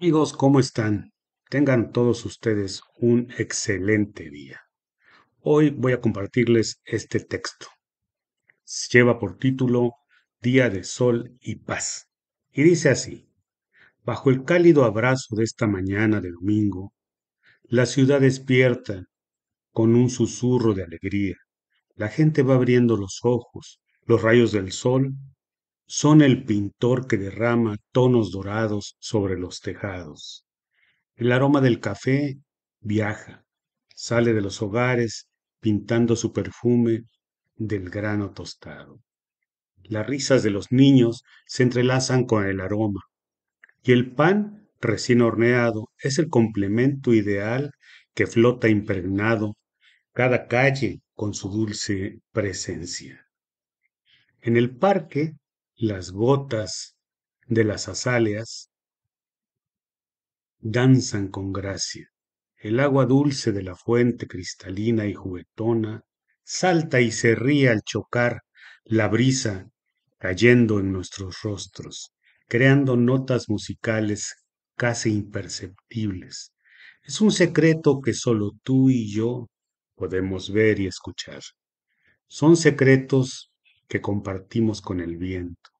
Amigos, ¿cómo están? Tengan todos ustedes un excelente día. Hoy voy a compartirles este texto. Lleva por título Día de Sol y Paz. Y dice así, bajo el cálido abrazo de esta mañana de domingo, la ciudad despierta con un susurro de alegría. La gente va abriendo los ojos, los rayos del sol son el pintor que derrama tonos dorados sobre los tejados. El aroma del café viaja, sale de los hogares pintando su perfume del grano tostado. Las risas de los niños se entrelazan con el aroma, y el pan recién horneado es el complemento ideal que flota impregnado cada calle con su dulce presencia. En el parque las gotas de las azaleas danzan con gracia. El agua dulce de la fuente cristalina y juguetona salta y se ríe al chocar la brisa cayendo en nuestros rostros, creando notas musicales casi imperceptibles. Es un secreto que solo tú y yo podemos ver y escuchar. Son secretos que compartimos con el viento,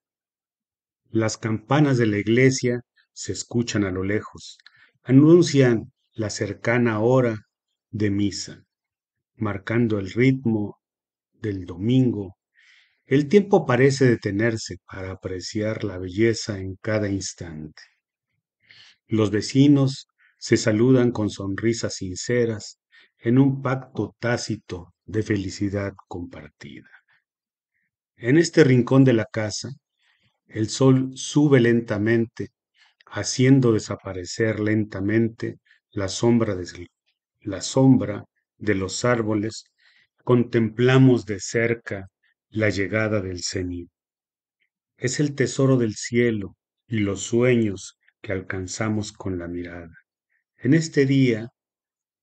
las campanas de la iglesia se escuchan a lo lejos, anuncian la cercana hora de misa, marcando el ritmo del domingo. El tiempo parece detenerse para apreciar la belleza en cada instante. Los vecinos se saludan con sonrisas sinceras en un pacto tácito de felicidad compartida. En este rincón de la casa el sol sube lentamente, haciendo desaparecer lentamente la sombra de, la sombra de los árboles, contemplamos de cerca la llegada del cenit. Es el tesoro del cielo y los sueños que alcanzamos con la mirada. En este día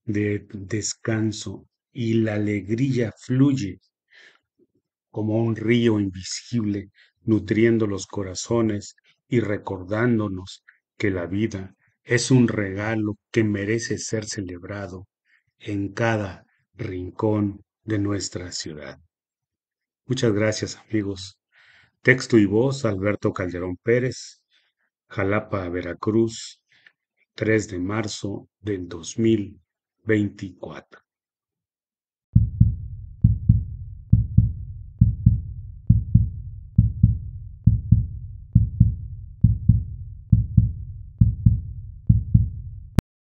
de descanso y la alegría fluye como un río invisible nutriendo los corazones y recordándonos que la vida es un regalo que merece ser celebrado en cada rincón de nuestra ciudad. Muchas gracias amigos. Texto y voz Alberto Calderón Pérez, Jalapa, Veracruz, 3 de marzo del 2024.